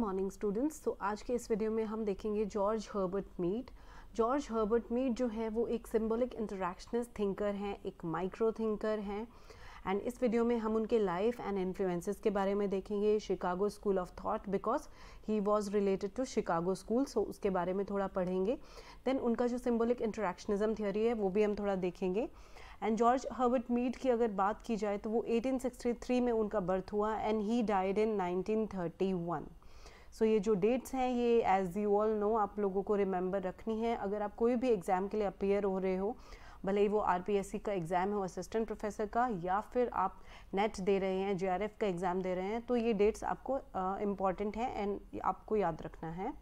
Morning students तो आज के इस वीडियो में हम देखेंगे George Herbert Mead George Herbert Mead जो है वो एक सिंबॉलिक इंटरेक्शनिस्ट थिंकर हैं एक माइक्रो थिंकर हैं एंड इस वीडियो में हम उनके लाइफ एंड इन्फ्लुएंसेस के बारे में देखेंगे Chicago school of thought because he was related to Chicago school so उसके बारे में थोड़ा पढ़ेंगे देन उनका जो सिम्बोलिक इंटरेक्शनिज्म थियोरी है वो भी हम थोड़ा देखेंगे एंड जॉर्ज हर्बर्ट मीड की अगर बात की जाए तो वो 1863 में उनका बर्थ हुआ and he died in 1931 so so, ये जो डेट्स हैं ये एज़ यू ऑल नो आप लोगों को रिमेंबर रखनी है अगर आप कोई भी एग्ज़ाम के लिए अपेयर हो रहे हो भले ही वो आर का एग्ज़ाम हो असिस्टेंट प्रोफेसर का या फिर आप नेट दे रहे हैं जे का एग्ज़ाम दे रहे हैं तो ये डेट्स आपको इम्पॉर्टेंट uh, हैं एंड आपको याद रखना है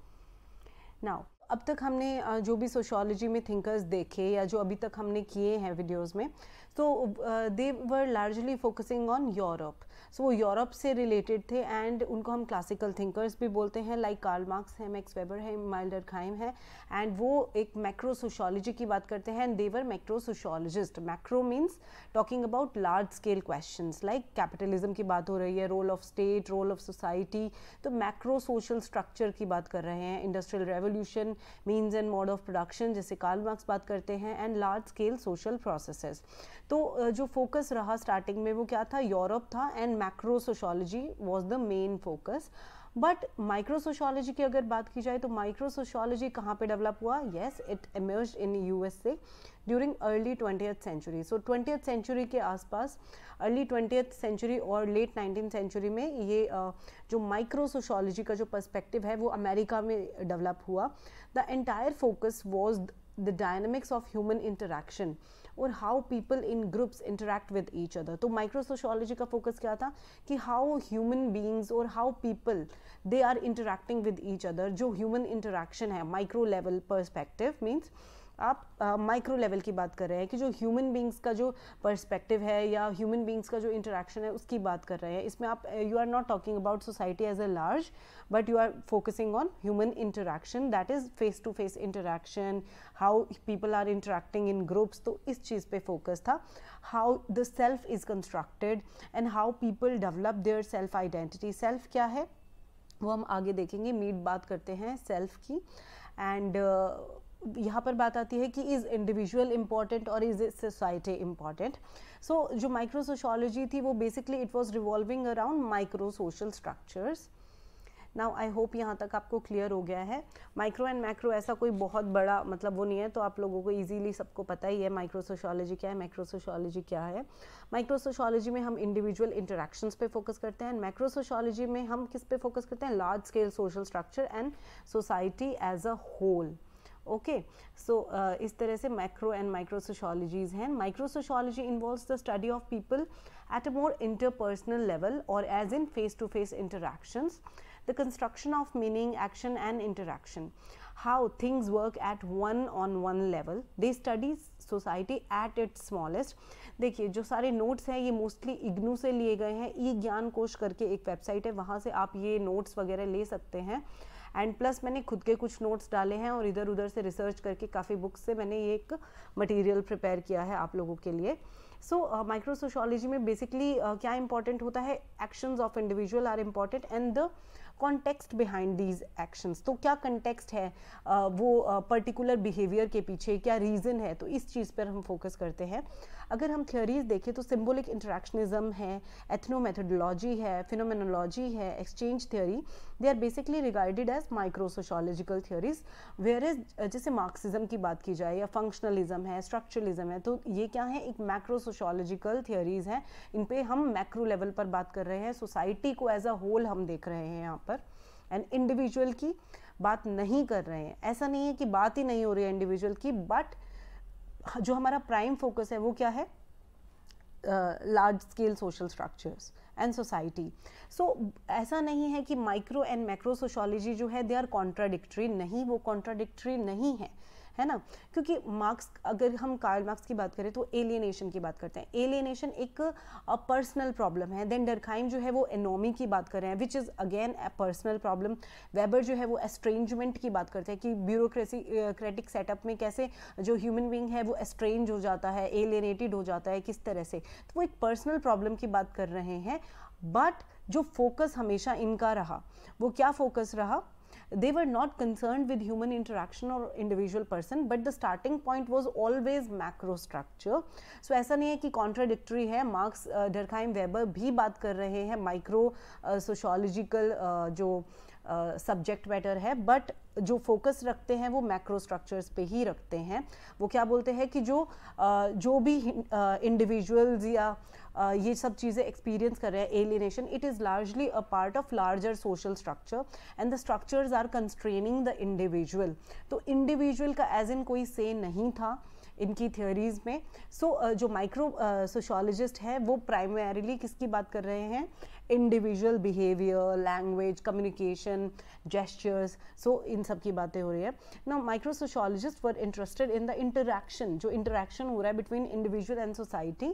नाउ अब तक हमने जो भी सोशोलॉजी में थिंकर्स देखे या जो अभी तक हमने किए हैं वीडियोस में so they were largely focusing on Europe so वो यूरोप से रिलेटेड थे एंड उनको हम क्लासिकल थिंकर्स भी बोलते हैं लाइक कार्ल मार्क्स है मैक्स वेबर है माइल्डर खाइम है एंड वो एक मैक्रो सोशोलॉजी की बात करते हैं and they were macro sociologist macro means talking about large scale question like capitalism की बात हो रही है role of state role of society तो मैक्रो सोशल स्ट्रक्चर की बात कर रहे हैं industrial revolution means and mode of production जैसे कार्ल मार्क्स बात करते हैं and large scale social processes तो जो फोकस रहा स्टार्टिंग में वो क्या था यूरोप था and macro sociology was the main focus but micro sociology की अगर बात की जाए तो माइक्रो सोशोलॉजी कहाँ पे डेवलप हुआ yes it emerge in U S A during early twenty century so twenty century के आसपास अर्ली ट्वेंटी सेंचुरी और लेट नाइनटीन सेंचुरी में ये जो माइक्रो सोशोलॉजी का जो पर्स्पेक्टिव है वो अमेरिका में डेवलप हुआ the entire focus was the dynamics of human interaction और how people in groups interact with each other तो माइक्रो सोशोलॉजी का फोकस क्या था कि हाउ ह्यूमन बींग्स और how people they are interacting with each other जो human interaction है micro level perspective means आप माइक्रो uh, लेवल की बात कर रहे हैं कि जो ह्यूमन बींग्स का जो पर्सपेक्टिव है या ह्यूमन बींग्स का जो इंटरेक्शन है उसकी बात कर रहे हैं इसमें आप you are not talking about society as a large but you are focusing on human interaction that is face to face interaction how people are interacting in groups तो इस चीज़ पे फोकस था how the self is constructed and how people develop their self identity self क्या है वो हम आगे देखेंगे मीट बात करते हैं सेल्फ की एंड यहाँ पर बात आती है कि इज़ इंडिविजुअल इम्पॉर्टेंट और इज़ सोसाइटी इम्पॉर्टेंट सो जो माइक्रो सोशोलॉजी थी वो basically it was revolving around micro social structures now I hope यहाँ तक आपको क्लियर हो गया है माइक्रो एंड मैक्रो ऐसा कोई बहुत बड़ा मतलब वो नहीं है तो आप लोगों को ईजीली सबको पता ही है माइक्रो सोशोलॉजी क्या है माइक्रो सोशोलॉजी क्या है माइक्रो सोशोलॉजी में हम इंडिविजुअल इंटरेक्शंस पे फोकस करते हैं एंड माइक्रो सोशोलॉजी में हम किस पे फोकस करते हैं large scale social structure and society as a whole okay so uh, इस तरह से माइक्रो एंड माइक्रो सोशोलॉजीज हैं micro sociology involve the study of people at a more interpersonal level और as in face to face interactions the construction of meaning action and interaction how things work at one on one level they study society at its smallest देखिए जो सारे notes हैं ये mostly IGNOU से लिए गए हैं ई ज्ञान कोश करके एक वेबसाइट है वहाँ से आप ये नोट्स वगैरह ले सकते हैं एंड प्लस मैंने खुद के कुछ नोट्स डाले हैं और इधर उधर से रिसर्च करके काफ़ी बुक्स से मैंने ये एक मटेरियल प्रिपेयर किया है आप लोगों के लिए सो माइक्रो सोशोलॉजी में बेसिकली uh, क्या इंपॉर्टेंट होता है actions of individual are important and the context behind these actions तो क्या कंटेक्स्ट है वो पर्टिकुलर बिहेवियर के पीछे क्या रीज़न है तो इस चीज़ पर हम फोकस करते हैं अगर हम थियोरीज देखें तो सिम्बोलिक इंट्रैक्शनिज्म है एथनो मेथडोलॉजी है फिनोमेनोलॉजी है exchange theory they are basically regarded as micro sociological theories where is जैसे मार्क्सिज्म की बात की जाए या फंक्शनलिज्म है स्ट्रक्चरलिज्म है तो ये क्या है एक मैक्रो सोशोलॉजिकल थियोरीज हैं इन पर हम मैक्रो लेवल पर बात कर रहे हैं सोसाइटी को एज अ होल हम देख रहे हैं यहाँ एंड इंडिविजुअल की बात नहीं कर रहे हैं ऐसा नहीं है कि बात ही नहीं हो रही है इंडिविजुअल की बट जो हमारा प्राइम फोकस है वो क्या है large scale social structures and society so ऐसा नहीं है कि माइक्रो एंड मैक्रो सोशोलॉजी जो है दे आर कॉन्ट्राडिक्ट्री नहीं वो कॉन्ट्राडिक्ट्री नहीं है है ना क्योंकि मार्क्स अगर हम कार्ल मार्क्स की बात करें तो एलियनेशन की बात करते हैं एलियनेशन एक पर्सनल प्रॉब्लम है देन डरखाइम जो है वो एनोमी की बात कर रहे हैं which is again a personal problem Weber जो है वो एस्ट्रेंजमेंट की बात करते हैं कि ब्यूरोक्रेसी क्रेटिक सेटअप में कैसे जो ह्यूमन बींग है वो एस्ट्रेंज हो जाता है एलियनेटेड हो जाता है किस तरह से तो वो एक पर्सनल प्रॉब्लम की बात कर रहे हैं बट जो फोकस हमेशा इनका रहा वो क्या फोकस रहा they were not concerned with human interaction or individual person but the starting point was always macro structure so ऐसा नहीं है कि contradictory है मार्क्स डरखाइम वेबर भी बात कर रहे हैं micro sociological जो सब्जेक्ट मैटर है बट जो फोकस रखते हैं वो मैक्रो स्ट्रक्चर्स पे ही रखते हैं वो क्या बोलते हैं कि जो जो भी इंडिविजुअल्स या ये सब चीज़ें एक्सपीरियंस कर रहे हैं alienation it is largely a part of larger social structure and the structures are constraining the individual तो इंडिविजुअल का एज इन कोई से नहीं था इनकी थियोरीज में सो so, जो माइक्रो सोशोलॉजिस्ट है वो प्राइमरीली किसकी बात कर रहे हैं individual behaviour language communication gestures so इन सब की बातें हो रही है ना micro sociologist were interested in the interaction जो इंटरेक्शन हो रहा है between individual and society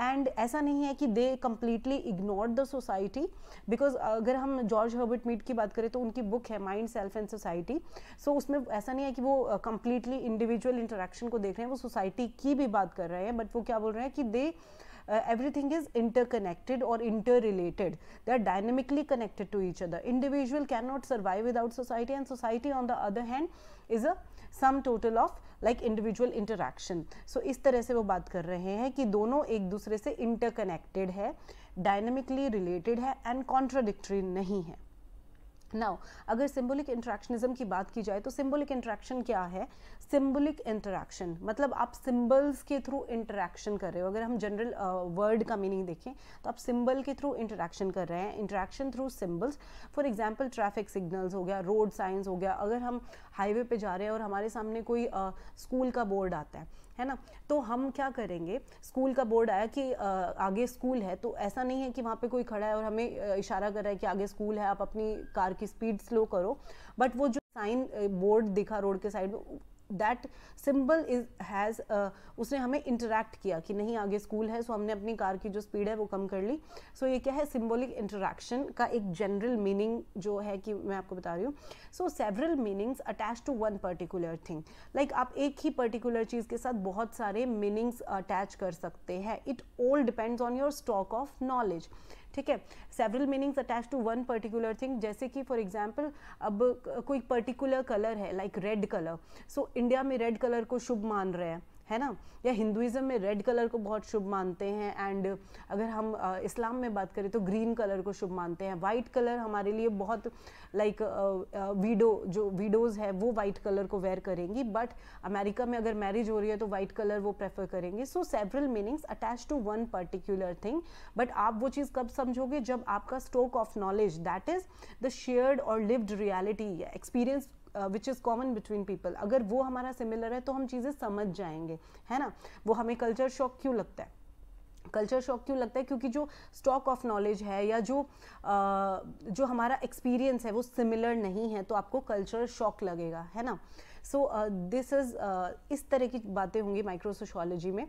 and ऐसा नहीं है कि they completely ignore the society because अगर हम जॉर्ज हर्बर्ट मीट की बात करें तो उनकी बुक है mind self and society so उसमें ऐसा नहीं है कि वो कम्प्लीटली इंडिविजुअल इंटरेक्शन को देख रहे हैं वो सोसाइटी की भी बात कर रहे हैं बट वो क्या बोल रहे हैं कि they uh, everything is interconnected or interrelated they are dynamically connected to each other individual cannot survive without society and society on the other hand is a sum total of like individual interaction so इस तरह से वो बात कर रहे हैं कि दोनों एक दूसरे से इंटरकनेक्टेड है डायनेमिकली रिलेटेड है एंड कॉन्ट्राडिक्टरी नहीं है नाउ अगर सिम्बोलिक इंट्रैक्शनिज्म की बात की जाए तो सिम्बोलिक इंट्रैक्शन क्या है सिम्बलिक इंटरेक्शन मतलब आप सिम्बल्स के थ्रू इंटरेक्शन कर रहे हो अगर हम जनरल वर्ड का मीनिंग देखें तो आप सिम्बल के थ्रू इंटरेक्शन कर रहे हैं interaction through symbols for example traffic signals हो गया रोड साइंस हो गया अगर हम हाईवे पे जा रहे हैं और हमारे सामने कोई स्कूल uh, का बोर्ड आता है है ना तो हम क्या करेंगे स्कूल का बोर्ड आया कि आगे स्कूल है तो ऐसा नहीं है कि वहाँ पे कोई खड़ा है और हमें इशारा कर रहा है कि आगे स्कूल है आप अपनी कार की स्पीड स्लो करो बट वो जो साइन बोर्ड दिखा रोड के साइड में दैट सिंबल इज हैज़ उसने हमें इंटरेक्ट किया कि नहीं आगे स्कूल है सो हमने अपनी कार की जो स्पीड है वो कम कर ली सो so, ये क्या है सिम्बोलिक इंटरेक्शन का एक जनरल मीनिंग जो है कि मैं आपको बता रही हूँ so several meanings attach to one particular thing like आप एक ही पर्टिकुलर चीज़ के साथ बहुत सारे मीनिंग्स अटैच कर सकते हैं it all depends on your stock of knowledge ठीक है several meanings attach to one particular thing जैसे कि फॉर एग्जाम्पल अब कोई पर्टिकुलर कलर है like red colour so India में रेड कलर को शुभ मान रहे हैं है ना या हिंदुज़म में रेड कलर को बहुत शुभ मानते हैं एंड अगर हम इस्लाम में बात करें तो ग्रीन कलर को शुभ मानते हैं वाइट कलर हमारे लिए बहुत लाइक वीडो जो वीडोज़ है वो वाइट कलर को वेयर करेंगी बट अमेरिका में अगर मैरिज हो रही है तो वाइट कलर वो प्रेफर करेंगे so several meanings attach to one particular thing but आप वो चीज़ कब समझोगे जब आपका stock of knowledge that is the shared और lived reality experience which is common between people अगर वो हमारा सिमिलर है तो हम चीज़ें समझ जाएंगे है ना वो हमें कल्चर शॉक क्यों लगता है कल्चर शॉक क्यों लगता है क्योंकि जो स्टॉक ऑफ नॉलेज है या जो आ, uh, जो हमारा एक्सपीरियंस है वो सिमिलर नहीं है तो आपको कल्चर शॉक लगेगा है ना सो दिस इज़ इस तरह की बातें होंगी माइक्रोसोशोलॉजी में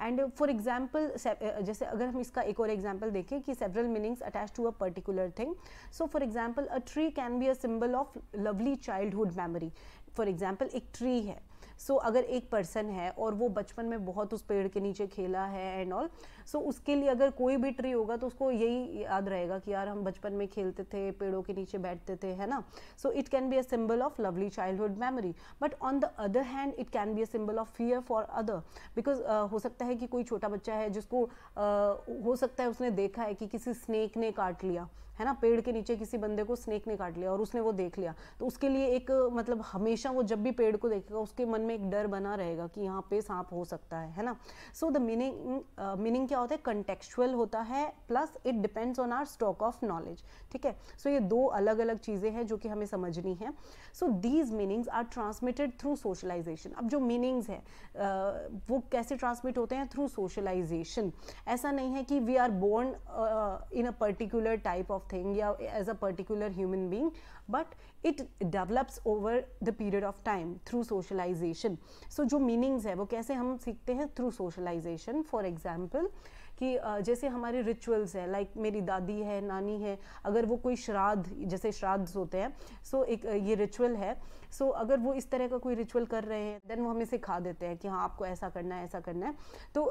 एंड फॉर एग्जाम्पल जैसे अगर हम इसका एक और एग्जाम्पल देखें कि several meanings attach to a particular thing so for example a tree can be a symbol of lovely childhood memory for example एक ट्री है सो so, अगर एक पर्सन है और वो बचपन में बहुत उस पेड़ के नीचे खेला है एंड ऑल सो so, उसके लिए अगर कोई भी ट्री होगा तो उसको यही याद रहेगा कि यार हम बचपन में खेलते थे पेड़ों के नीचे बैठते थे है ना so it can be a symbol of lovely childhood memory but on the other hand it can be a symbol of fear for other because हो सकता है कि कोई छोटा बच्चा है जिसको uh, हो सकता है उसने देखा है कि किसी स्नेक ने काट लिया है ना पेड़ के नीचे किसी बंदे को स्नेक ने काट लिया और उसने वो देख लिया तो उसके लिए एक मतलब हमेशा वो जब भी पेड़ को देखेगा उसके मन में एक डर बना रहेगा कि यहाँ पे सांप हो सकता है है ना सो द मीनिंग मीनिंग क्या क्या होता है कंटेक्चुअल होता है plus it depends on our stock of knowledge ठीक है सो ये दो अलग अलग चीज़ें हैं जो कि हमें समझनी है so these meanings are transmitted through socialisation अब जो मीनिंग्स है वो कैसे ट्रांसमिट होते हैं थ्रू सोशलाइजेशन ऐसा नहीं है कि we are born in a particular type of thing या as a particular human being but it develops over the period of time through socialisation so जो मीनिंग्स है वो कैसे हम सीखते हैं थ्रू सोशलाइजेशन फॉर एग्जाम्पल कि जैसे हमारे रिचुअल्स हैं लाइक मेरी दादी है नानी है अगर वो कोई श्राद्ध जैसे श्राद्ध होते हैं सो एक ये रिचुअल है सो so, अगर वो इस तरह का कोई रिचुअल कर रहे हैं देन वो हमें सिखा देते हैं कि हाँ आपको ऐसा करना है ऐसा करना है तो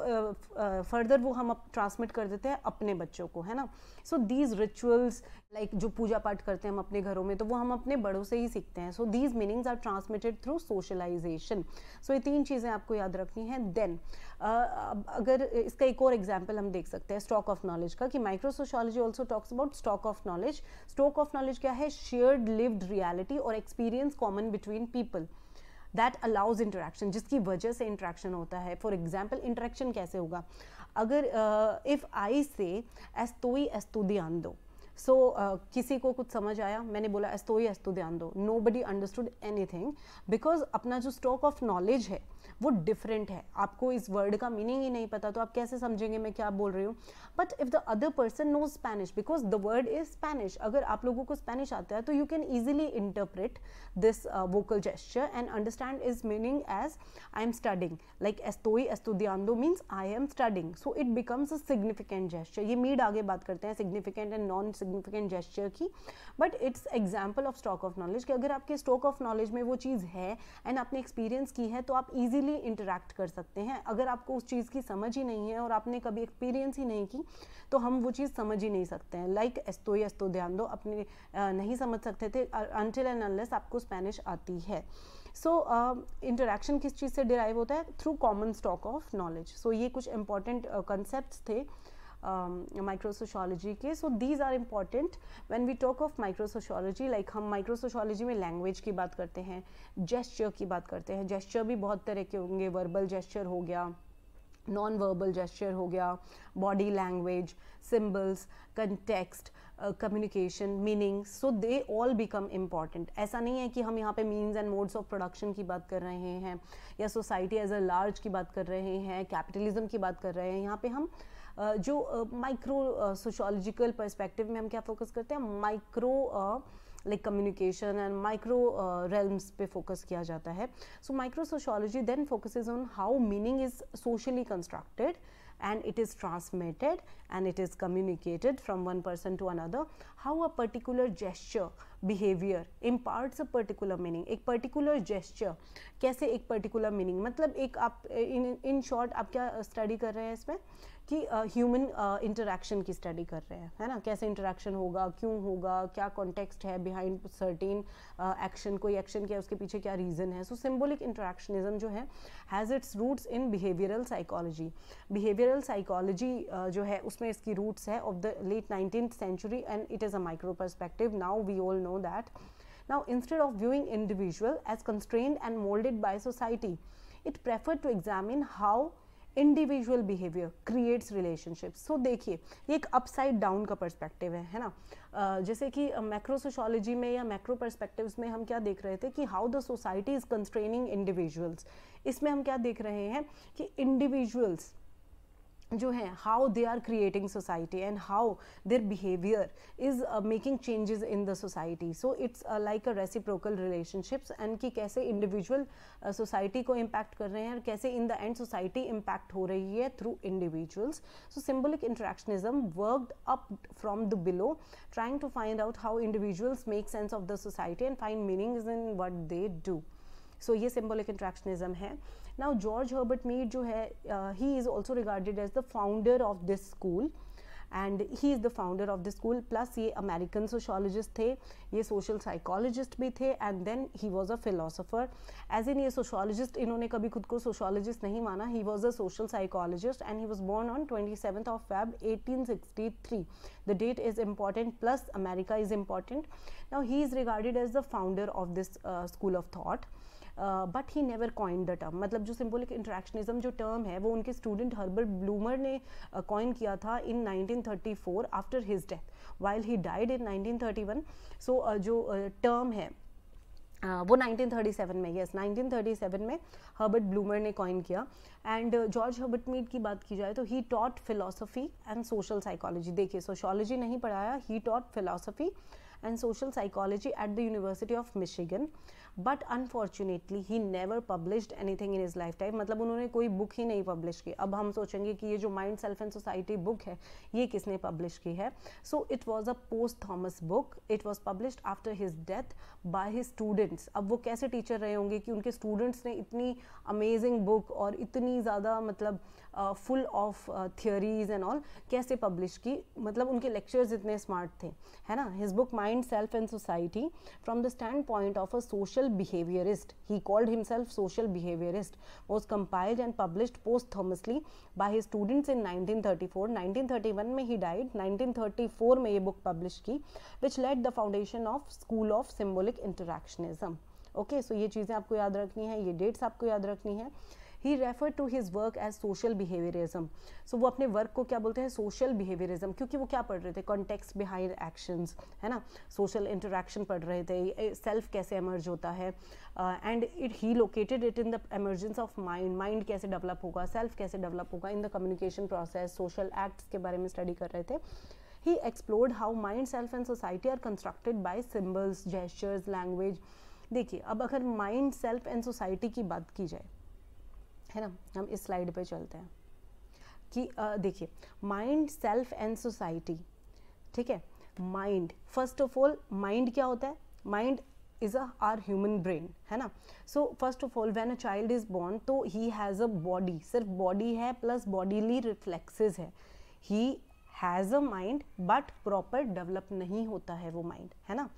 फर्दर uh, uh, वो हम ट्रांसमिट कर देते हैं अपने बच्चों को है ना सो दीज रिचुअल्स लाइक जो पूजा पाठ करते हैं हम अपने घरों में तो वो हम अपने बड़ों से ही सीखते हैं so these meanings are transmitted through socialisation so ये तीन चीज़ें आपको याद रखनी है देन uh, अगर इसका एक और एग्जाम्पल हम देख सकते हैं स्टॉक ऑफ नॉलेज का कि micro sociology also talks about stock of knowledge stock of knowledge क्या है शेयर्ड लिव्ड रियालिटी और experience common between people that allows interaction जिसकी वजह से इंट्रैक्शन होता है फॉर एग्जाम्पल इंट्रैक्शन कैसे होगा अगर इफ़ आई से एस्तोई एस्तु ध्यान दो सो so, uh, किसी को कुछ समझ आया मैंने बोला एस्तोई एस्तु तो ध्यान दो nobody understood anything because अपना जो स्टॉक ऑफ नॉलेज है वो डिफरेंट है आपको इस वर्ड का मीनिंग ही नहीं पता तो आप कैसे समझेंगे मैं क्या बोल रही हूँ but if the other person know Spanish because the word is Spanish अगर आप लोगों को स्पेनिश आता है तो you can easily interpret this vocal gesture and understand his meaning as I am studying like एस्तोई एस्तुदियांदो means I am studying so it becomes a significant gesture ये मीड आगे बात करते हैं significant and non significant gesture की but it's example of stock of knowledge कि अगर आपके स्टॉक ऑफ नॉलेज में वो चीज़ है एंड आपने एक्सपीरियंस की है तो आप ईजिली इजीली इंटरेक्ट कर सकते हैं अगर आपको उस चीज़ की समझ ही नहीं है और आपने कभी एक्सपीरियंस ही नहीं की तो हम वो चीज़ समझ ही नहीं सकते हैं लाइक एस्तो एस्तो ध्यान दो अपने आ, नहीं समझ सकते थे अनटिल एंड अनलेस आपको स्पेनिश आती है सो so, इंटरेक्शन uh, किस चीज़ से डिराइव होता है through common stock of knowledge so ये कुछ इंपॉर्टेंट कंसेप्ट uh, थे um, microsociology के so these are important when we talk of microsociology like हम microsociology में language की बात करते हैं gesture की बात करते हैं gesture भी बहुत तरह के होंगे verbal gesture हो गया नॉन वर्बल जेस्चर हो गया body language symbols context communication meaning so they all become important ऐसा नहीं है कि हम यहाँ पे means and modes of production की बात कर रहे हैं या सोसाइटी एज अ लार्ज की बात कर रहे हैं कैपिटलिज्म की बात कर रहे हैं यहाँ पे हम जो माइक्रो सोशोलॉजिकल परस्पेक्टिव में हम क्या फोकस करते हैं micro like communication and micro realms पे फोकस किया जाता है so micro sociology then focus on how meaning is socially constructed and it is transmitted and it is communicated from one person to another how a particular gesture behaviour imparts a particular meaning एक particular gesture कैसे एक particular meaning मतलब एक आप इन in short आप क्या study कर रहे हैं इसमें कि ह्यूमन uh, इंटरेक्शन uh, की स्टडी कर रहे हैं है ना कैसे इंटरेक्शन होगा क्यों होगा क्या कॉन्टेक्स्ट है बिहाइंड सर्टेन एक्शन कोई एक्शन क्या है उसके पीछे क्या रीज़न है सो सिम्बोलिक इंटरेक्शनिज्म जो है has its roots in behavioural psychology behavioural psychology जो है उसमें इसकी रूट्स है of the late nineteen century and it is a micro perspective now we all know know that. Now, instead of viewing individual as constrained and molded by society, it preferred to examine how individual behaviour creates relationship so देखिए ये एक upside down का perspective है है ना जैसे कि macro sociology में या मैक्रो पर्सपेक्टिव्स में हम क्या देख रहे थे कि how the society is constraining individuals इसमें हम क्या देख रहे हैं कि इंडिविजुअल्स जो हैं how they are creating society and how their behaviour is making changes in the society so it's like a reciprocal relationships and कि कैसे इंडिविजुअल सोसाइटी uh, को इम्पैक्ट कर रहे हैं और कैसे in the and society impact हो रही है through individuals so symbolic interactionism worked up from the below trying to find out how individuals make sense of the society and find meanings in what they do so ये symbolic interactionism है now george herbert mead jo uh, he is also regarded as the founder of this school and he is the founder of this school plus he american sociologist the he social psychologist bhi the and then he was a philosopher as in he a sociologist inhone kabhi khud ko sociologist nahi mana he was a social psychologist and he was born on 27th of feb 1863 the date is important plus america is important now he is regarded as the founder of this uh, school of thought but he never coin the term मतलब जो symbolic interactionism जो term है वो उनके student Herbert Blumer ने coin किया था in 1934 after his death while he died in 1931 so so, uh, जो टर्म uh, है Uh, वो 1937 में यस yes, 1937 में हर्बर्ट ब्लूमर ने कॉइन किया एंड जॉर्ज हर्बर्ट मीड की बात की जाए तो he taught philosophy and social psychology देखिए सोशोलॉजी नहीं पढ़ाया he taught philosophy and social psychology at the University of Michigan but unfortunately he never published anything in his lifetime मतलब उन्होंने कोई बुक ही नहीं पब्लिश की अब हम सोचेंगे कि ये जो mind self and society book है ये किसने पब्लिश की है so it was a posthumous book it was published after his death by his students अब वो कैसे टीचर रहे होंगे कि उनके स्टूडेंट्स ने इतनी अमेजिंग बुक और इतनी ज़्यादा मतलब full of theories and all कैसे पब्लिश की मतलब उनके लेक्चर्स इतने स्मार्ट थे है ना his book mind self and society from the standpoint of a social social behaviorist. He called himself social behaviorist, was compiled and published posthumously by his students in 1934. 1931 में he died, 1934 में ये book publish की, which led the foundation of School of Symbolic Interactionism. Okay okay, so so ये चीज़ें आपको याद रखनी है ये डेट्स आपको याद रखनी है he refer to his work as social behaviourism so वो अपने वर्क को क्या बोलते हैं सोशल बिहेवियरिज्म क्योंकि वो क्या पढ़ रहे थे कॉन्टेक्स्ट बिहाइंड एक्शंस है ना सोशल इंटरेक्शन पढ़ रहे थे सेल्फ कैसे एमर्ज होता है and it he located it in the emergence of mind mind कैसे डेवलप होगा सेल्फ कैसे डेवलप होगा in the communication process social acts के बारे में स्टडी कर रहे थे he explored how mind self and society are constructed by symbols gestures language देखिए अब अगर माइंड सेल्फ एंड सोसाइटी की बात की जाए है ना हम इस स्लाइड पे चलते हैं कि देखिए माइंड सेल्फ एंड सोसाइटी ठीक है mind first of all mind क्या होता है mind is a human brain है ना so first of all when a child is born तो ही हैज़ अ बॉडी सिर्फ बॉडी है प्लस बॉडीली रिफ्लेक्सेज है he has a mind but proper develop नहीं होता है वो माइंड है ना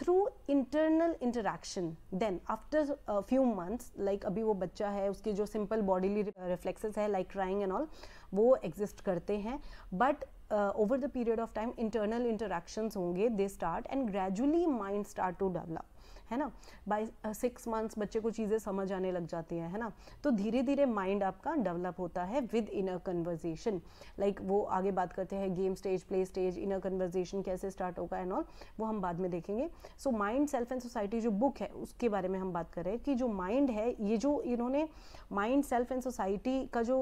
through internal interaction then after few months like अभी वो बच्चा है उसके जो सिंपल बॉडीली रिफ्लेक्सेस है लाइक क्राइंग एंड ऑल वो एग्जिस्ट करते हैं but over the period of time internal interactions होंगे they start and gradually mind start to develop है ना बाई सिक्स मंथ्स बच्चे को चीज़ें समझ आने लग जाती हैं है ना तो धीरे धीरे माइंड आपका डेवलप होता है विद इनर कन्वर्जेशन लाइक वो आगे बात करते हैं game stage play stage inner conversation कैसे स्टार्ट होगा एंड ऑल वो हम बाद में देखेंगे so mind self and society जो बुक है उसके बारे में हम बात कर रहे हैं कि जो माइंड है ये जो इन्होंने माइंड सेल्फ एंड सोसाइटी का जो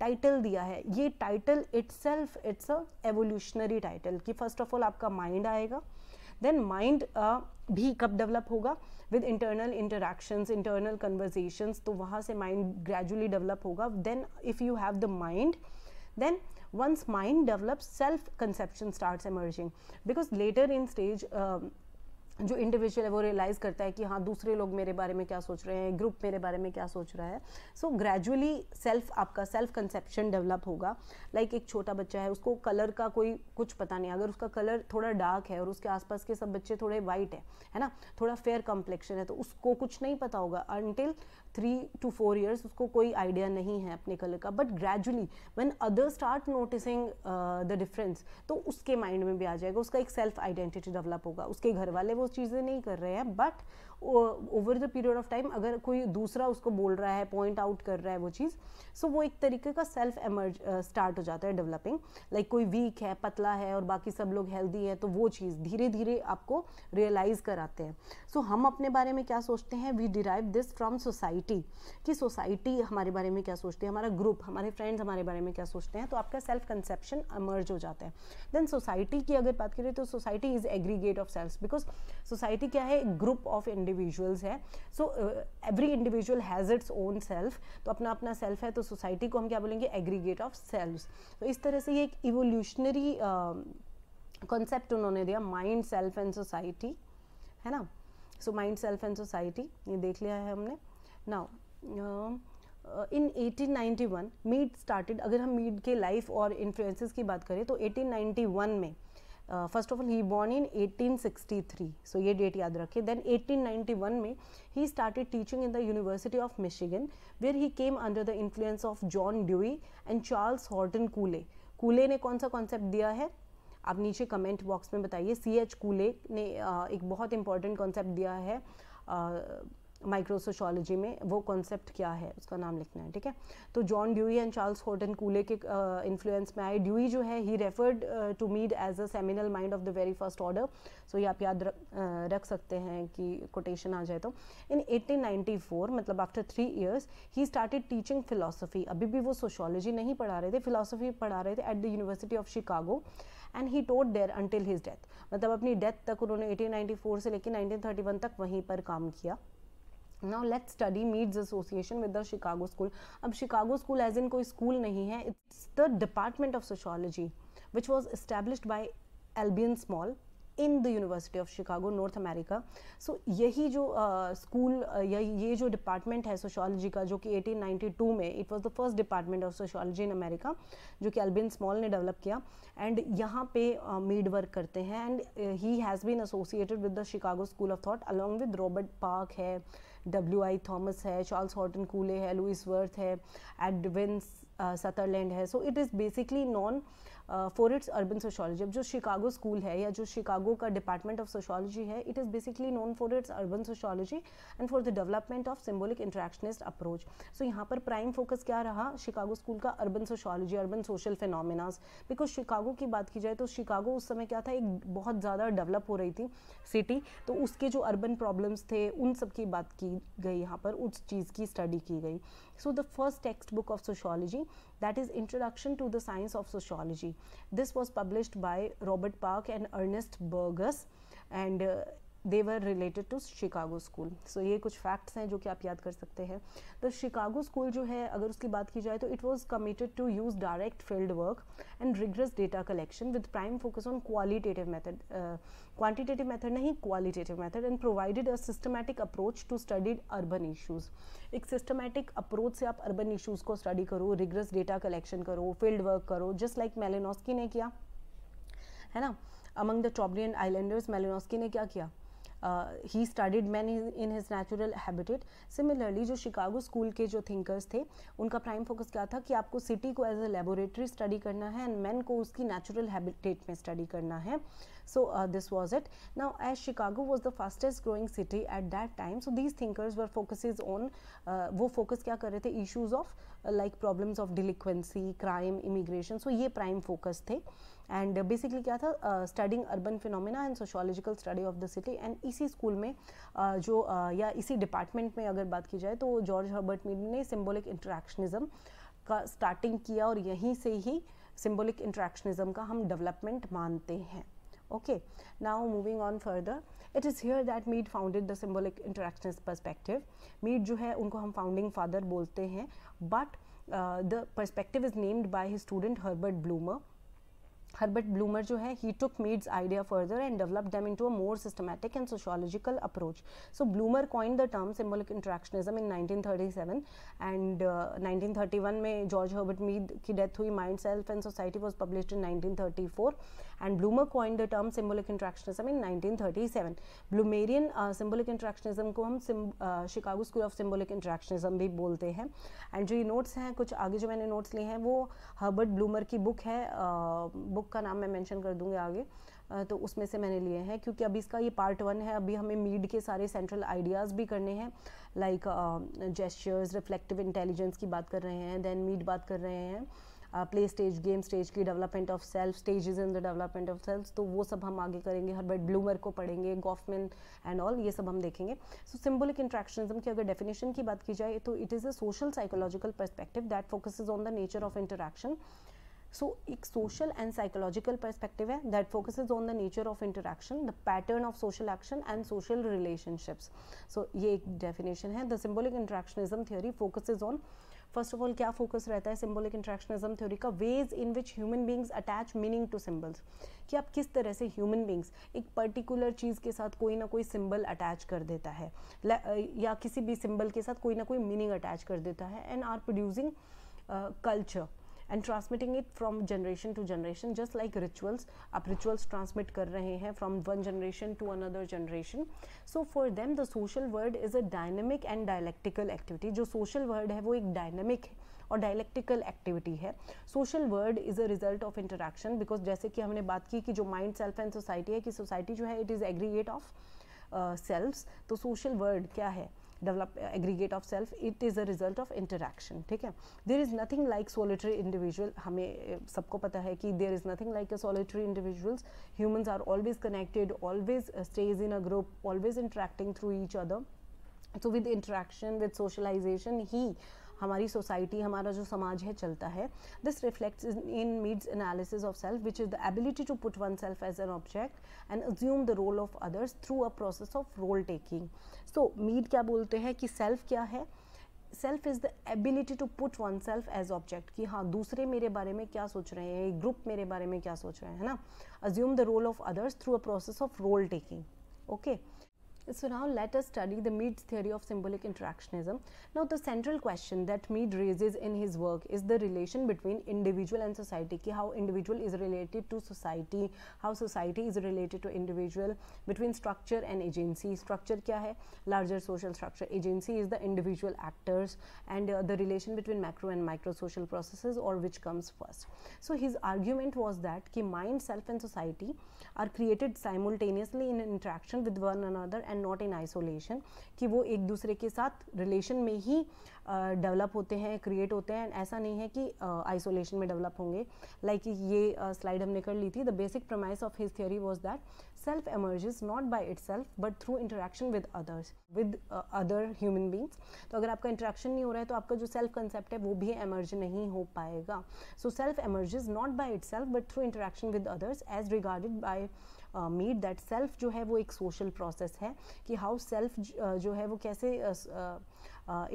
टाइटल uh, दिया है ये title it's it's a evolutionary title कि फर्स्ट ऑफ ऑल आपका माइंड आएगा देन माइंड uh, भी कब डेवलप होगा with internal interactions internal conversation तो वहाँ से माइंड ग्रेजुअली डेवलप होगा then if you have the mind then once mind develop self conception start emerging because later in stage जो individual है वो रियलाइज़ करता है कि हाँ दूसरे लोग मेरे बारे में क्या सोच रहे हैं ग्रुप मेरे बारे में क्या सोच रहा है सो ग्रेजुअली सेल्फ आपका सेल्फ कंसेप्शन डेवलप होगा लाइक like एक छोटा बच्चा है उसको कलर का कोई कुछ पता नहीं अगर उसका कलर थोड़ा डार्क है और उसके आसपास के सब बच्चे थोड़े वाइट है है ना थोड़ा फेयर कॉम्प्लेक्शन है तो उसको कुछ नहीं पता होगा until three two four years उसको कोई आइडिया नहीं है अपने कलर का but gradually when other start noticing the difference तो उसके माइंड में भी आ जाएगा उसका एक सेल्फ आइडेंटिटी डेवलप होगा उसके घर वाले वो चीज़ें नहीं कर रहे हैं but over the period of time अगर कोई दूसरा उसको बोल रहा है पॉइंट आउट कर रहा है वो चीज़ सो so वो एक तरीके का सेल्फ एमर्ज स्टार्ट हो जाता है डेवलपिंग लाइक like कोई वीक है पतला है और बाकी सब लोग हेल्दी है तो वो चीज़ धीरे धीरे आपको रियलाइज़ कराते हैं सो so हम अपने बारे में क्या सोचते हैं we derive this from society society कि सोसाइटी हमारे बारे में क्या सोचती है हमारा ग्रुप हमारे फ्रेंड्स हमारे बारे में क्या सोचते हैं तो आपका सेल्फ कंसेप्शन अमर्ज हो जाता है देन सोसाइटी की अगर बात करें तो society is aggregate of self because society क्या है ग्रुप ऑफ इंडिविजुअल्स है so every individual has its own self तो अपना अपना सेल्फ है तो सोसाइटी को हम क्या बोलेंगे एग्रीगेट ऑफ सेल्फ तो इस तरह से ये एक इवोल्यूशनरी कॉन्सेप्ट उन्होंने दिया माइंड सेल्फ एंड सोसाइटी है ना so mind self and society ये देख लिया है हमने नाउ इन 1891 मीड स्टार्टेड अगर हम मीड के लाइफ और इन्फ्लुएंसेस की बात करें तो 1891 में first of all he born in 1863 so ये डेट याद रखें देन 1891 में he started teaching in the University of Michigan where he came under the influence of John Dewey and Charles Horton Cooley Cooley ने कौन सा concept दिया है आप नीचे कमेंट बॉक्स में बताइए सी एच कूले ने uh, एक बहुत इंपॉर्टेंट कॉन्सेप्ट दिया है uh, माइक्रो सोशोलॉजी में वो कॉन्सेप्ट क्या है उसका नाम लिखना है ठीक है तो John Dewey and Charles and Cooley के इन्फ्लुएंस uh, में आए ड्यूई जो है he referred to Mead as a seminal mind of the very first order so ये आप याद रख, uh, रख सकते हैं कि कोटेशन आ जाए तो इन 1894 मतलब after three years he started teaching philosophy अभी भी वो सोशोलॉजी नहीं पढ़ा रहे थे फिलोसफी पढ़ा रहे थे at the University of Chicago and he taught there until his death मतलब अपनी डेथ तक उन्होंने 1894 से लेकर 1931 तक वहीं पर काम किया now let study Mead's association with the Chicago school अब शिकागो स्कूल एज इन कोई स्कूल नहीं है it's the department of sociology which was established by Albion Small in the University of Chicago North America so यही जो school uh, uh, ये जो department है sociology का जो कि 1892 में it was the first department of sociology in America जो कि एल्बिन स्मॉल ने डेवलप किया एंड यहाँ पे मीड uh, वर्क करते हैं and he has been associated with the Chicago school of thought along with Robert Park है W I Thomas है चार्ल्स हॉटन कूले है लुइस वर्थ है एडविन सतरलैंड uh, है so it is basically known for its urban sociology अब जो Chicago school है या जो शिकागो का डिपार्टमेंट ऑफ सोशोलॉजी है it is basically known for its urban sociology and for the development of symbolic interactionist approach so यहाँ पर prime focus क्या रहा शिकागो स्कूल का urban sociology urban social phenomena because Chicago की बात की जाए तो शिकागो उस समय क्या था एक बहुत ज़्यादा डेवलप हो रही थी सिटी तो उसके जो अर्बन प्रॉब्लम्स थे उन सब की बात की गई यहाँ पर उस चीज़ की स्टडी की गई So the first textbook of sociology that is Introduction to the Science of Sociology. This was published by Robert Park and Ernest Burgess and uh, they were related to Chicago school so ये कुछ facts हैं जो कि आप याद कर सकते हैं द शिकागो स्कूल जो है अगर उसकी बात की जाए तो it was committed to use direct field work and rigorous data collection with prime focus on qualitative method quantitative method नहीं qualitative method and provided a systematic approach to studied urban issues एक systematic approach से आप urban issues को study करो rigorous data collection करो field work करो just like Malinowski ने किया है ना among the Trobriand islanders Malinowski ने क्या किया he studied man in his natural habitat similarly जो शिकागो स्कूल के जो थिंकर्स थे उनका प्राइम फोकस क्या था कि आपको सिटी को एज अ लेबोरेटरी स्टडी करना है एंड मैन को उसकी नेचुरल हैबिटेट में स्टडी करना है So uh, this was it. Now as Chicago was the fastest growing city at that time, so these thinkers were focuses on uh, wo focus kya kar rahe the issues of uh, like problems of delinquency, crime, immigration. So ye prime focus थे. And basically uh, क्या था studying urban phenomena and sociological study of the city and इसी school में uh, जो uh, या इसी department में अगर बात की जाए तो जॉर्ज हर्बर्ट मीड ने सिम्बोलिक इंट्रैक्शनिज्म का स्टार्टिंग किया और यहीं से ही सिम्बोलिक इंट्रैक्शनिज्म का हम डेवलपमेंट मानते हैं Okay, now moving on further, it is here that Mead founded the symbolic interactionist perspective. Mead जो है उनको हम founding father but uh, the perspective is named by his student Herbert Bloomer. Herbert Bloomer जो he took Mead's idea further and developed them into a more systematic and sociological approach. So Bloomer coined the term symbolic interactionism in 1937 and uh, 1931 में George Herbert Mead की death हुई Mind, Self and Society was published in 1934 and Bloomer coined the term symbolic interactionism in 1937. Bloomerian uh, symbolic interactionism को हम Chicago school of symbolic interactionism भी बोलते हैं and जो ये नोट्स हैं कुछ आगे जो मैंने नोट्स लिए हैं वो हर्बर्ट ब्लूमर की बुक है बुक uh, का नाम मैं मैंशन कर दूंगी आगे uh, तो उसमें से मैंने लिए हैं क्योंकि अभी इसका ये पार्ट वन है अभी हमें मीड के सारे सेंट्रल आइडियाज़ भी करने हैं लाइक जेस्चर्स रिफ्लेक्टिव इंटेलिजेंस की बात कर रहे हैं देन मीड बात कर रहे हैं प्ले स्टेज गेम स्टेज की development of self stages in the development of self तो वो सब हम आगे करेंगे हर्बर्ट ब्लूमर को पढ़ेंगे गॉफमैन एंड ऑल ये सब हम देखेंगे सो सिम्बोलिक इंट्रैक्शनिज्म की अगर डेफिनेशन की बात की जाए तो it is a social psychological perspective that focus on the nature of interaction so एक सोशल एंड साइकोलॉजिकल परस्पेक्टिव है that focus on the nature of interaction the pattern of social action and social relationships so ये एक definition है the symbolic interactionism theory focuses on first of all क्या focus रहता है symbolic interactionism theory का ways in which human beings attach meaning to symbols कि आप किस तरह से ह्यूमन बींग्स एक पर्टिकुलर चीज़ के साथ कोई ना कोई सिम्बल अटैच कर देता है या किसी भी सिम्बल के साथ कोई ना कोई मीनिंग अटैच कर देता है and are producing culture and transmitting it from generation to generation just like rituals आप रिचुअल्स ट्रांसमिट कर रहे हैं from one generation to another generation so for them the social world is a dynamic and dialectical activity जो social world है वो एक dynamic है और डायलैक्टिकल एक्टिविटी है social world is a result of interaction because जैसे कि हमने बात की कि जो माइंड सेल्फ एंड सोसाइटी है कि सोसाइटी जो है it is aggregate of self तो सोशल वर्ड क्या है develop uh, aggregate of self it is a result of interaction ठीक है there is nothing like solitary individual हमें सबको पता है कि there is nothing like a solitary individuals humans are always connected always uh, stays in a group always interacting through each other so with interaction with socialization he uh, हमारी society हमारा जो समाज है चलता है this reflects in Mead's analysis of self which is the ability to put oneself as an object and assume the role of others through a process of role taking so Mead क्या बोलते हैं कि self क्या है self is the ability to put oneself as object कि हाँ दूसरे मेरे बारे में क्या सोच रहे हैं ग्रुप मेरे बारे में क्या सोच रहे हैं है ना assume the role of others through a process of role taking okay So now let us study the Mead's theory of symbolic interactionism. Now the central question that Mead raises in his work is the relation between individual and society, how individual is related to society, how society is related to individual, between structure and agency. Structure kya hai? Larger social structure. Agency is the individual actors and uh, the relation between macro and micro social processes or which comes first. So his argument was that ki mind, self and society are created simultaneously in interaction with one another and not in isolation कि वो एक दूसरे के साथ relation में ही develop uh, होते हैं create होते हैं एंड ऐसा नहीं है कि आइसोलेशन uh, में डेवलप होंगे लाइक like ये स्लाइड uh, हमने कर ली थी the basic premise of his theory was that self emerges not by itself but through interaction with others with other human beings तो अगर आपका इंटरेक्शन नहीं हो रहा है तो आपका जो सेल्फ कंसेप्ट है वो भी एमर्ज नहीं हो पाएगा so self emerges not by itself but through interaction with others as regarded by Mead that self जो है वो एक सोशल प्रोसेस है कि हाउ सेल्फ जो है वो कैसे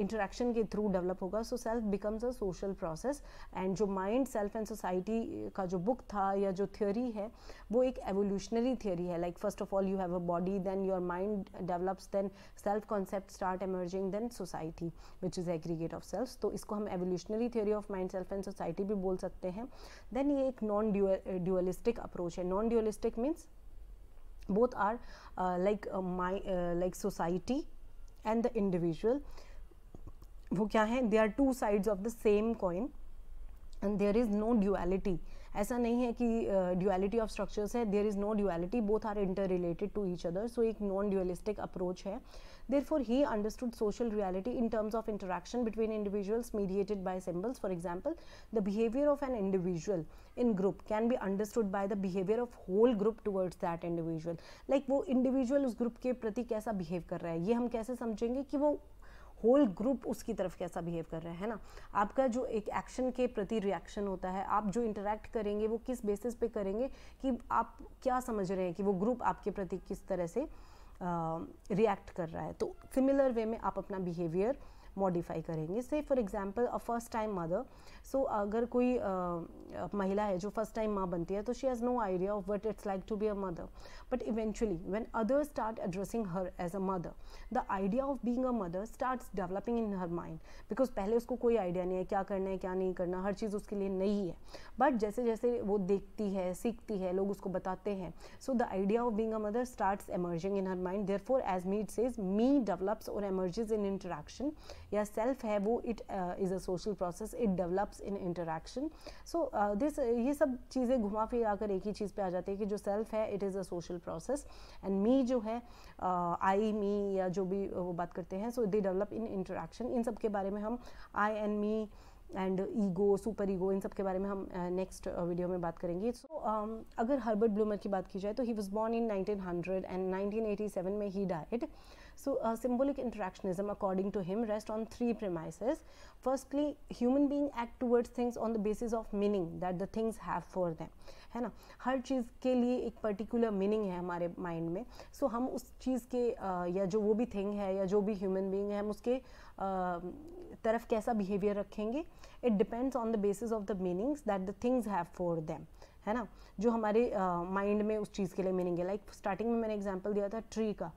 इंटरेक्शन के थ्रू डेवलप होगा so self becomes a social process and जो माइंड सेल्फ एंड सोसाइटी का जो बुक था या जो थ्योरी है वो एक एवोल्यूशनरी थ्योरी है like first of all you have a body then your mind develops then self concept start emerging then society which is aggregate of self तो इसको हम evolutionary theory of mind self and society भी बोल सकते हैं then ये एक non dualistic approach है non dualistic means both are uh, like uh, my uh, like society and the individual वो क्या है they are two sides of the same coin and there is no duality ऐसा नहीं है कि duality of structures है there is no duality both are interrelated to each other so एक non dualistic approach है Therefore, he understood social reality in terms of interaction between individuals mediated by symbols. For example, the behavior of an individual in group can be understood by the behavior of whole group towards that individual. Like wo individual us group ke prati kaisa behave kar raha hai ye hum kaise samjhenge ki wo whole group उसकी तरफ कैसा behave कर रहा है ना आपका जो एक एक्शन के प्रति रिएक्शन होता है आप जो इंटरेक्ट करेंगे वो किस बेसिस पे करेंगे कि आप क्या समझ रहे हैं कि वो ग्रुप आपके प्रति किस तरह से रिएक्ट कर रहा है तो सिमिलर वे में आप अपना बिहेवियर मॉडिफाई करेंगे से for example a first time mother so अगर कोई uh, महिला है जो फर्स्ट टाइम माँ बनती है तो she has no idea of what it's like to be a mother but eventually when other start addressing her as a mother the idea of being a mother start developing in her mind because पहले उसको कोई idea नहीं है क्या करना है क्या नहीं करना हर चीज़ उसके लिए नई है बट जैसे जैसे वो देखती है सीखती है लोग उसको बताते हैं so the idea of being a mother start in her mind mind for as Mead says me develops और emerges इन इंटरेक्शन या सेल्फ है वो it is a social process it develops in interaction so this ये सब चीज़ें घुमा फिरा कर एक ही चीज़ पे आ जाती है कि जो सेल्फ है it is a social process and me जो है आई uh, मी या जो भी uh, वो बात करते हैं सो दे डेवलप इन इंटरेक्शन इन सब के बारे में हम I and me and ego super ego इन सब के बारे में हम नेक्स्ट uh, वीडियो uh, में बात करेंगे सो so, um, अगर हर्बर्ट ब्लूमर की बात की जाए तो he was born in 1900 and 1987 में he died So uh, symbolic interactionism, according to him, rests on three premises. Firstly, human being act towards things on the basis of meaning that the things have for them. है ना हर चीज़ के लिए एक particular meaning है हमारे mind में सो so, हम उस चीज़ के uh, या जो वो भी थिंग है या जो भी ह्यूमन बीइंग है हम उसके uh, तरफ कैसा बिहेवियर रखेंगे it depends on the basis of the meanings that the things have for them है ना जो हमारे माइंड में उस चीज़ के लिए मीनिंग है लाइक स्टार्टिंग में मैंने एग्जाम्पल दिया था ट्री का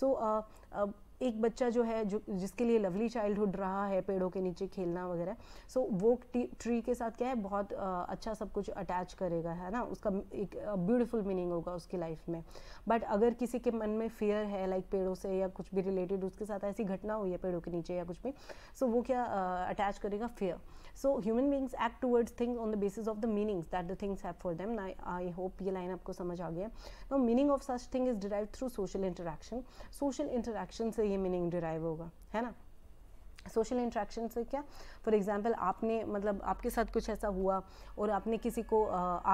सो so, एक बच्चा जो है जो जिसके लिए लवली चाइल्डहुड रहा है पेड़ों के नीचे खेलना वगैरह सो so, वो ट्री के साथ क्या है बहुत आ, अच्छा सब कुछ अटैच करेगा है ना उसका एक ब्यूटीफुल मीनिंग होगा उसकी लाइफ में बट अगर किसी के मन में फियर है लाइक पेड़ों से या कुछ भी रिलेटेड उसके साथ ऐसी घटना हुई है पेड़ों के नीचे या कुछ भी सो so, वो क्या अटैच करेगा फेयर so human beings act towards things on the basis of the meanings that the things have for them I hope ये लाइन आपको समझ आ गया no meaning of such thing is derive through social interaction social interaction से ये meaning derive होगा है ना सोशल इंट्रैक्शन से क्या फॉर एग्ज़ाम्पल आपने मतलब आपके साथ कुछ ऐसा हुआ और आपने किसी को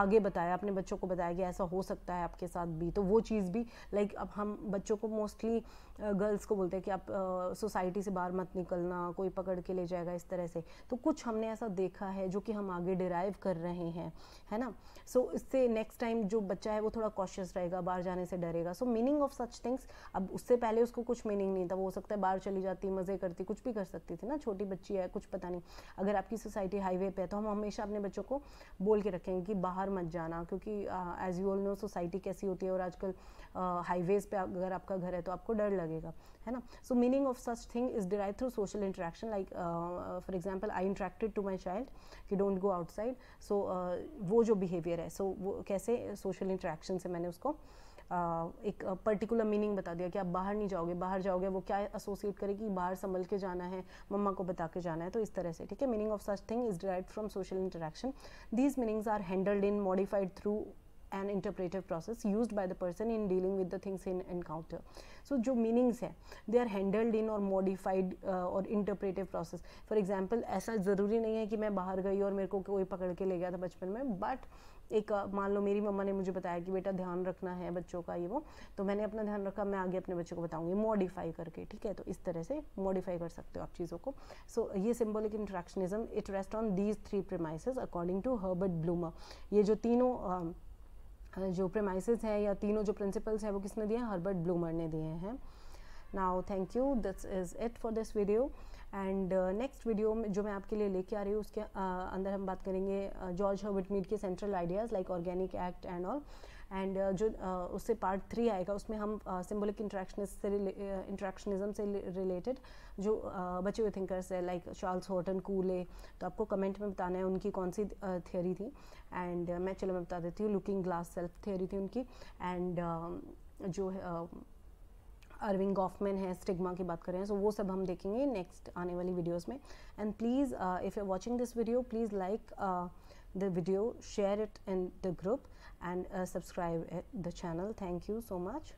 आगे बताया अपने बच्चों को बताया कि ऐसा हो सकता है आपके साथ भी तो वो चीज़ भी लाइक like, अब हम बच्चों को मोस्टली गर्ल्स को बोलते हैं कि आप सोसाइटी से बाहर मत निकलना कोई पकड़ के ले जाएगा इस तरह से तो कुछ हमने ऐसा देखा है जो कि हम आगे डिराइव कर रहे हैं है ना सो so, इससे नेक्स्ट टाइम जो बच्चा है वो थोड़ा कॉशियस रहेगा बाहर जाने से डरेगा so meaning of such things अब उससे पहले उसको कुछ मीनिंग नहीं था वो हो सकता है बाहर चली जाती मज़े करती कुछ भी कर सकती सकती थी ना छोटी बच्ची है कुछ पता नहीं अगर आपकी सोसाइटी हाईवे पे है तो हम हमेशा अपने बच्चों को बोल के रखेंगे कि बाहर मत जाना क्योंकि as you all know society कैसी होती है और आजकल हाईवेज़ पे अगर आपका घर है तो आपको डर लगेगा है ना so meaning of such thing is derive through social interaction like for example I interacted to my child कि डोंट गो आउटसाइड सो वो जो बिहेवियर है सो so, वो कैसे सोशल इंट्रैक्शन से मैंने उसको uh, एक पर्टिकुलर मीनिंग बता दिया कि आप बाहर नहीं जाओगे बाहर जाओगे वो क्या एसोसिएट करेगी बाहर संभल के जाना है मम्मा को बता के जाना है तो इस तरह से ठीक है meaning of such thing is derive from social interaction these meanings are handled in modified through an interpretive process use by the person in dealing with the things in encounter so जो meanings हैं they are handled इन और modified और interpretive process for example ऐसा ज़रूरी नहीं है कि मैं बाहर गई और मेरे को कोई पकड़ के ले गया था बचपन में बट एक मान लो मेरी मम्मा ने मुझे बताया कि बेटा ध्यान रखना है बच्चों का ये वो तो मैंने अपना ध्यान रखा मैं आगे अपने बच्चों को बताऊंगी मॉडिफाई करके ठीक है तो इस तरह से मॉडिफाई कर सकते हो आप चीज़ों को सो so, ये symbolic interactionism it rest on these three premise according to Herbert Blumer ये जो तीनों आ, जो प्रेमाइस हैं या तीनों जो प्रिंसिपल्स हैं वो किसने दिए हैं हर्बर्ट ब्लूमर ने दिए हैं now thank you this is it for this video and next video में जो मैं आपके लिए लेके आ रही हूँ उसके uh, अंदर हम बात करेंगे जॉर्ज हर्बर्ट मीड के central ideas like organic act and all and जो uh, उससे पार्ट थ्री आएगा उसमें हम सिम्बोलिक uh, इंट्रैक्शन से इंट्रैक्शनिज्म uh, से रिलेटेड जो uh, बचे हुए थिंकर्स है लाइक चार्ल्स होटन कूले तो आपको कमेंट में बताना है उनकी कौन सी थियोरी uh, थी एंड मैं चलो मैं बता देती हूँ लुकिंग ग्लास सेल्फ थियोरी थी उनकी एंड um, जो अरविंद गॉफमैन है स्टिग्मा की बात कर रहे हैं सो so वो सब हम देखेंगे नेक्स्ट आने वाली वीडियोस में and please if you watching this video please like the video share it in the group and subscribe the channel thank you so much